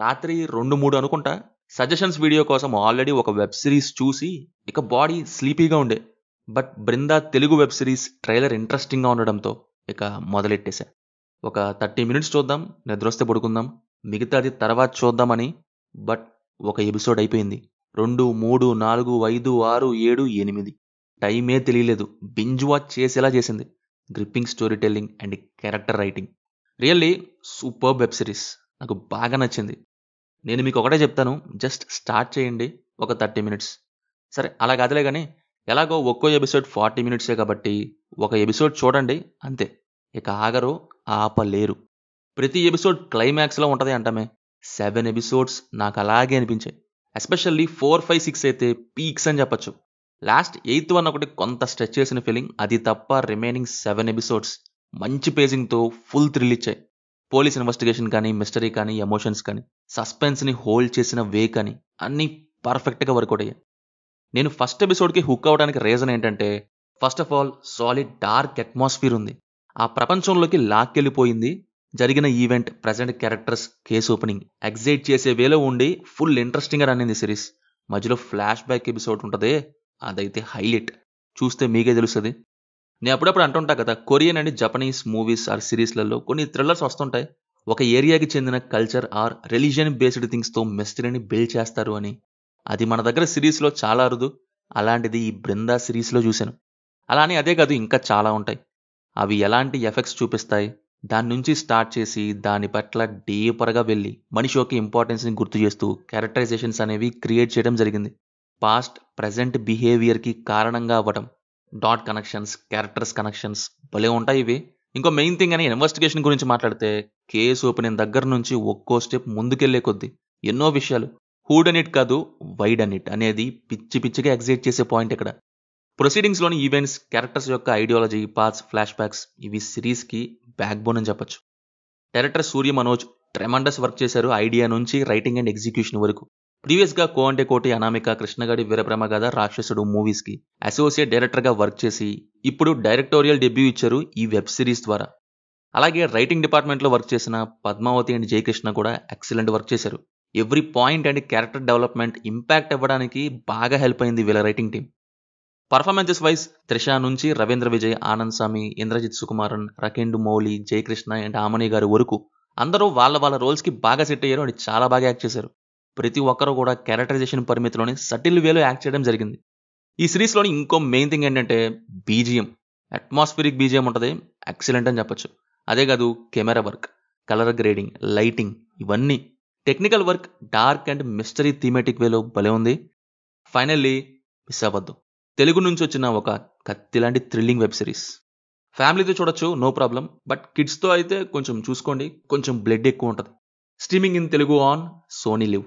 రాత్రి రెండు మూడు అనుకుంటా సజెషన్స్ వీడియో కోసం ఆల్రెడీ ఒక వెబ్ సిరీస్ చూసి ఇక బాడీ స్లీపీగా ఉండే but Brinda Telugu web series trailer ఇంట్రెస్టింగ్గా ఉండడంతో ఇక మొదలెట్టేశా ఒక థర్టీ మినిట్స్ చూద్దాం నిద్రొస్తే పడుకుందాం మిగతాది తర్వాత చూద్దామని బట్ ఒక ఎపిసోడ్ అయిపోయింది రెండు మూడు నాలుగు ఐదు ఆరు ఏడు ఎనిమిది టైమే తెలియలేదు బింజ్ వాచ్ చేసేలా చేసింది gripping storytelling and character writing really super web series నాకు బాగా నచ్చింది నేను మీకు ఒకటే చెప్తాను జస్ట్ స్టార్ట్ చేయండి ఒక థర్టీ మినిట్స్ సరే అలా కాదులే కానీ ఎలాగో ఒక్కో ఎపిసోడ్ ఫార్టీ మినిట్సే కాబట్టి ఒక ఎపిసోడ్ చూడండి అంతే ఇక ఆగరు ఆపలేరు ప్రతి ఎపిసోడ్ క్లైమాక్స్లో ఉంటుంది అంటామే సెవెన్ ఎపిసోడ్స్ నాకు అలాగే అనిపించాయి ఎస్పెషల్లీ ఫోర్ ఫైవ్ సిక్స్ అయితే పీక్స్ అని చెప్పొచ్చు లాస్ట్ ఎయిత్ వన్ ఒకటి కొంత స్ట్రెచ్ చేసిన ఫీలింగ్ అది తప్ప రిమైనింగ్ సెవెన్ ఎపిసోడ్స్ మంచి పేజింగ్తో ఫుల్ థ్రిల్ ఇచ్చాయి పోలీస్ ఇన్వెస్టిగేషన్ కానీ మిస్టరీ కానీ ఎమోషన్స్ కానీ సస్పెన్స్ని హోల్డ్ చేసిన వే కానీ అన్నీ పర్ఫెక్ట్గా వర్కౌట్ అయ్యాయి నేను ఫస్ట్ ఎపిసోడ్కి హుక్ అవడానికి రీజన్ ఏంటంటే first of all solid dark atmosphere ఉంది ఆ ప్రపంచంలోకి లాక్కెళ్ళిపోయింది జరిగిన event present characters case opening excite చేసే వేలో ఉండి ఫుల్ ఇంట్రెస్టింగ్గా రన్నింది సిరీస్ మధ్యలో ఫ్లాష్ బ్యాక్ ఎపిసోడ్ ఉంటుంది అదైతే హైలైట్ చూస్తే మీకే తెలుస్తుంది నేను అప్పుడప్పుడు అంటుంటా కదా Korean and Japanese movies or సిరీస్లలో కొన్ని థ్రిల్లర్స్ వస్తుంటాయి ఒక ఏరియాకి చెందిన కల్చర్ ఆర్ రిలీజియన్ బేస్డ్ థింగ్స్తో మిస్త్రీని బిల్డ్ చేస్తారు అని అది మన దగ్గర సిరీస్లో చాలా అరుదు అలాంటిది ఈ బృందా సిరీస్లో చూశాను అలా అని అదే కాదు ఇంకా చాలా ఉంటాయి అవి ఎలాంటి ఎఫెక్ట్స్ చూపిస్తాయి దాని నుంచి స్టార్ట్ చేసి దాని పట్ల డీపర్గా వెళ్ళి మనిషి యొక్క ఇంపార్టెన్స్ని గుర్తు చేస్తూ క్యారెక్టరైజేషన్స్ అనేవి క్రియేట్ చేయడం జరిగింది పాస్ట్ ప్రజెంట్ బిహేవియర్కి కారణంగా అవ్వడం డాట్ కనెక్షన్స్ క్యారెక్టర్స్ కనెక్షన్స్ భలే ఉంటాయి ఇవి ఇంకో మెయిన్ థింగ్ అని ఇన్వెస్టిగేషన్ గురించి మాట్లాడితే కేసు ఓపెనింగ్ దగ్గర నుంచి ఒక్కో స్టెప్ ముందుకెళ్లే కొద్దీ ఎన్నో విషయాలు హూడ్ అనిట్ కాదు వైడ్ అనిట్ అనేది పిచ్చి పిచ్చిగా ఎగ్జిట్ చేసే పాయింట్ ఇక్కడ ప్రొసీడింగ్స్లోని ఈవెంట్స్ క్యారెక్టర్స్ యొక్క ఐడియాలజీ పాత్స్ ఫ్లాష్ బ్యాక్స్ ఇవి సిరీస్కి బ్యాక్ బోన్ అని చెప్పొచ్చు director Surya Manoj tremendous work చేశారు ఐడియా నుంచి రైటింగ్ అండ్ ఎగ్జిక్యూషన్ వరకు ప్రీవియస్గా గా అంటే కోటి అనామిక కృష్ణగాడి వీరప్రమ కథ రాక్షసుడు మూవీస్కి అసోసియేట్ డైరెక్టర్గా వర్క్ చేసి ఇప్పుడు డైరెక్టోరియల్ డెబ్యూ ఇచ్చారు ఈ వెబ్ సిరీస్ ద్వారా అలాగే రైటింగ్ డిపార్ట్మెంట్లో వర్క్ చేసిన పద్మావతి అండ్ జయకృష్ణ కూడా ఎక్సలెంట్ వర్క్ చేశారు every point and character development impact ఇవ్వడానికి బాగా హెల్ప్ అయింది వీళ్ళ writing team performances wise Trisha నుంచి రవీంద్ర విజయ్ ఆనంద్ స్వామి ఇంద్రజిత్ సుకుమారన్ రకేండు మౌలి జయకృష్ణ అండ్ ఆమని గారి వరకు అందరూ వాళ్ళ వాళ్ళ రోల్స్కి బాగా సెట్ అయ్యారు అండ్ చాలా బాగా యాక్ట్ చేశారు ప్రతి ఒక్కరు కూడా క్యారెక్టరైజేషన్ పరిమితిలోని సటిల్ వేలో యాక్ట్ చేయడం జరిగింది ఈ సిరీస్లోని ఇంకో మెయిన్ థింగ్ ఏంటంటే బీజిఎం అట్మాస్ఫిరిక్ బీజిఎం ఉంటుంది ఎక్సలెంట్ అని చెప్పొచ్చు అదే కాదు camera work colour grading lighting ఇవన్నీ technical work dark and mystery thematic వేలో భలే ఉంది ఫైనల్లీ మిస్ అవ్వద్దు తెలుగు నుంచి వచ్చిన ఒక కత్తిలాంటి థ్రిల్లింగ్ వెబ్ సిరీస్ ఫ్యామిలీతో చూడొచ్చు నో ప్రాబ్లం బట్ కిడ్స్తో అయితే కొంచెం చూసుకోండి కొంచెం బ్లడ్ ఎక్కువ ఉంటుంది streaming in Telugu on Sony Liv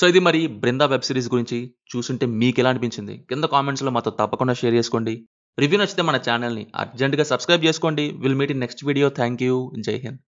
so ఇది మరి బృందా వెబ్ సిరీస్ గురించి చూసుంటే మీకు ఎలా అనిపించింది కింద కామెంట్స్లో మాతో తప్పకుండా షేర్ చేసుకోండి రివ్యూ నచ్చితే మన ఛానల్ని అర్జెంట్గా సబ్స్క్రైబ్ చేసుకోండి will meet in next video thank you Jai Hind